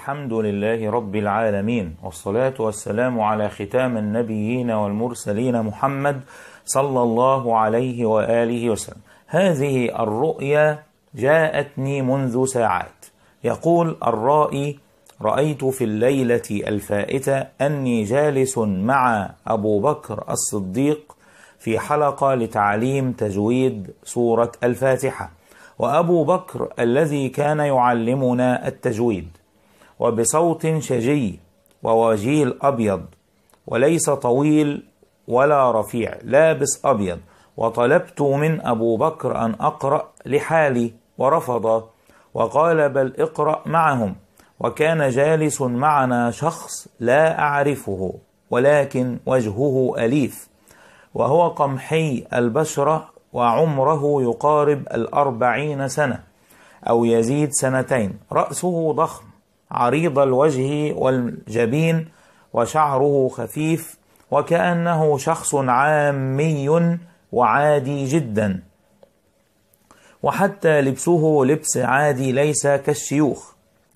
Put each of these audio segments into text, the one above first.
الحمد لله رب العالمين والصلاة والسلام على ختام النبيين والمرسلين محمد صلى الله عليه وآله وسلم هذه الرؤيا جاءتني منذ ساعات يقول الرائي رأيت في الليلة الفائتة أني جالس مع أبو بكر الصديق في حلقة لتعليم تجويد سورة الفاتحة وأبو بكر الذي كان يعلمنا التجويد وبصوت شجي ووجيه أبيض وليس طويل ولا رفيع لابس أبيض وطلبت من أبو بكر أن أقرأ لحالي ورفض وقال بل اقرأ معهم وكان جالس معنا شخص لا أعرفه ولكن وجهه أليف وهو قمحي البشرة وعمره يقارب الأربعين سنة أو يزيد سنتين رأسه ضخم عريض الوجه والجبين وشعره خفيف وكأنه شخص عامي وعادي جدا وحتى لبسه لبس عادي ليس كالشيوخ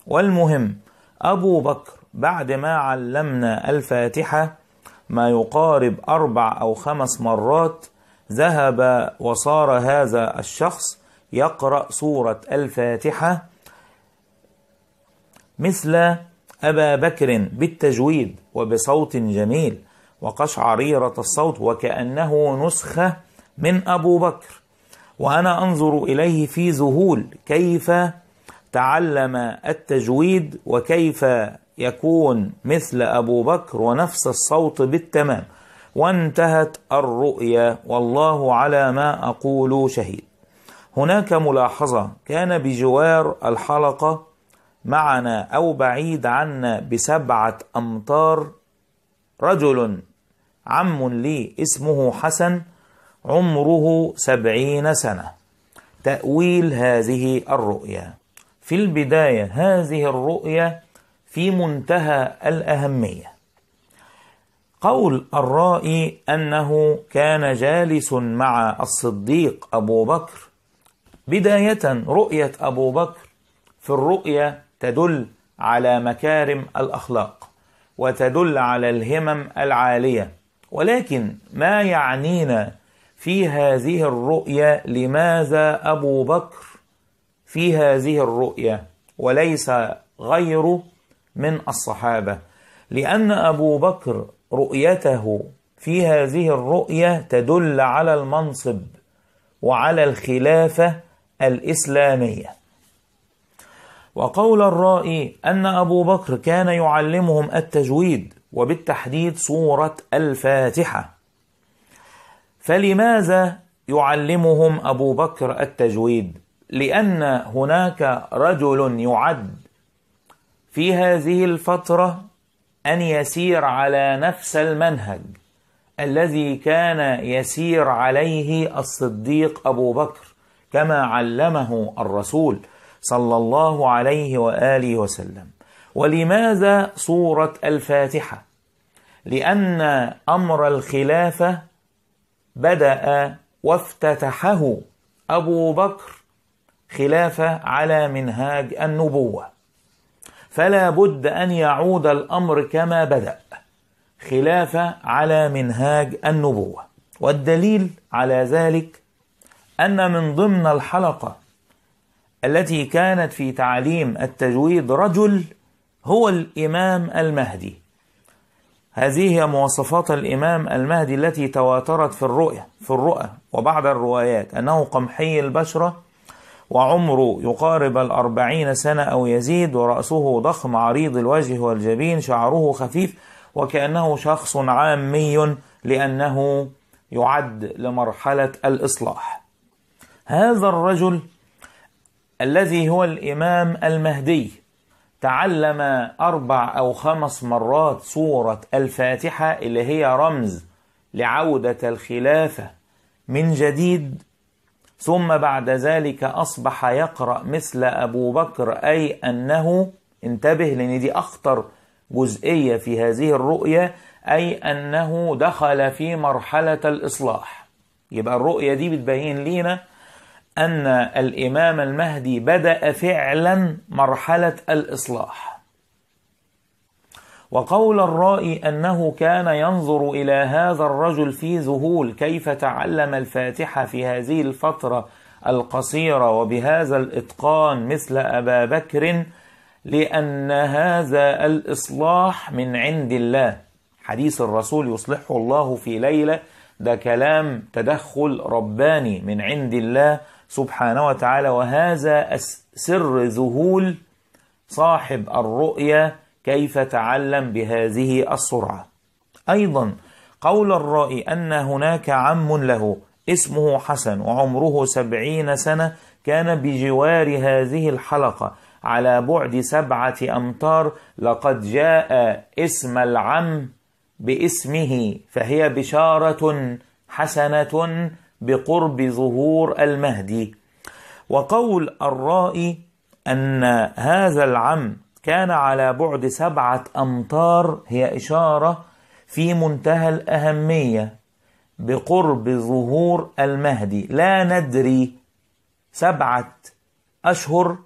والمهم أبو بكر بعد ما علمنا الفاتحة ما يقارب أربع أو خمس مرات ذهب وصار هذا الشخص يقرأ سورة الفاتحة مثل أبا بكر بالتجويد وبصوت جميل وقشعريرة الصوت وكأنه نسخة من أبو بكر وأنا أنظر إليه في ذهول كيف تعلم التجويد وكيف يكون مثل أبو بكر ونفس الصوت بالتمام وانتهت الرؤيا والله على ما أقول شهيد هناك ملاحظة كان بجوار الحلقة معنا أو بعيد عنا بسبعة أمتار رجل عم لي اسمه حسن عمره سبعين سنة تأويل هذه الرؤيا في البداية هذه الرؤيا في منتهى الأهمية قول الرائي أنه كان جالس مع الصديق أبو بكر بداية رؤية أبو بكر في الرؤيا تدل على مكارم الاخلاق وتدل على الهمم العاليه ولكن ما يعنينا في هذه الرؤيا لماذا ابو بكر في هذه الرؤيا وليس غيره من الصحابه لان ابو بكر رؤيته في هذه الرؤيا تدل على المنصب وعلى الخلافه الاسلاميه وقول الرائي أن أبو بكر كان يعلمهم التجويد وبالتحديد سورة الفاتحة فلماذا يعلمهم أبو بكر التجويد؟ لأن هناك رجل يعد في هذه الفترة أن يسير على نفس المنهج الذي كان يسير عليه الصديق أبو بكر كما علمه الرسول صلى الله عليه واله وسلم ولماذا سوره الفاتحه لان امر الخلافه بدا وافتتحه ابو بكر خلافه على منهاج النبوه فلا بد ان يعود الامر كما بدا خلافه على منهاج النبوه والدليل على ذلك ان من ضمن الحلقه التي كانت في تعليم التجويد رجل هو الإمام المهدي هذه هي مواصفات الإمام المهدي التي تواترت في الرؤيا في الرؤى وبعض الروايات أنه قمحي البشرة وعمره يقارب الأربعين سنة أو يزيد ورأسه ضخم عريض الوجه والجبين شعره خفيف وكأنه شخص عامي لأنه يعد لمرحلة الإصلاح هذا الرجل الذي هو الإمام المهدي تعلم أربع أو خمس مرات سورة الفاتحة اللي هي رمز لعودة الخلافة من جديد ثم بعد ذلك أصبح يقرأ مثل أبو بكر أي أنه انتبه لأن دي أخطر جزئية في هذه الرؤية أي أنه دخل في مرحلة الإصلاح يبقى الرؤية دي بتبين لينا أن الإمام المهدي بدأ فعلا مرحلة الإصلاح وقول الرائي أنه كان ينظر إلى هذا الرجل في ذهول كيف تعلم الفاتحة في هذه الفترة القصيرة وبهذا الإتقان مثل أبا بكر لأن هذا الإصلاح من عند الله حديث الرسول يصلحه الله في ليلة ده كلام تدخل رباني من عند الله سبحانه وتعالى وهذا سر ذهول صاحب الرؤيا كيف تعلم بهذه السرعة أيضا قول الرائي أن هناك عم له اسمه حسن وعمره سبعين سنة كان بجوار هذه الحلقة على بعد سبعة أمتار لقد جاء اسم العم باسمه فهي بشارة حسنة بقرب ظهور المهدي وقول الرائي أن هذا العم كان على بعد سبعة أمتار هي إشارة في منتهى الأهمية بقرب ظهور المهدي لا ندري سبعة أشهر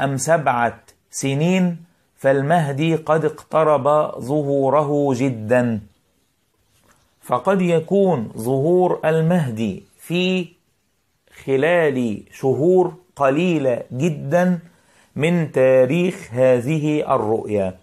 أم سبعة سنين فالمهدي قد اقترب ظهوره جداً فقد يكون ظهور المهدي في خلال شهور قليله جدا من تاريخ هذه الرؤيا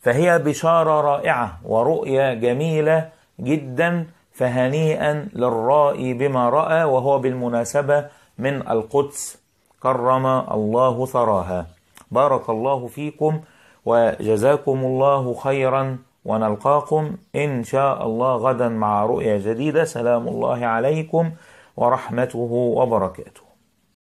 فهي بشاره رائعه ورؤيه جميله جدا فهنيئا للرائي بما راى وهو بالمناسبه من القدس كرم الله ثراها بارك الله فيكم وجزاكم الله خيرا ونلقاكم إن شاء الله غدا مع رؤية جديدة سلام الله عليكم ورحمته وبركاته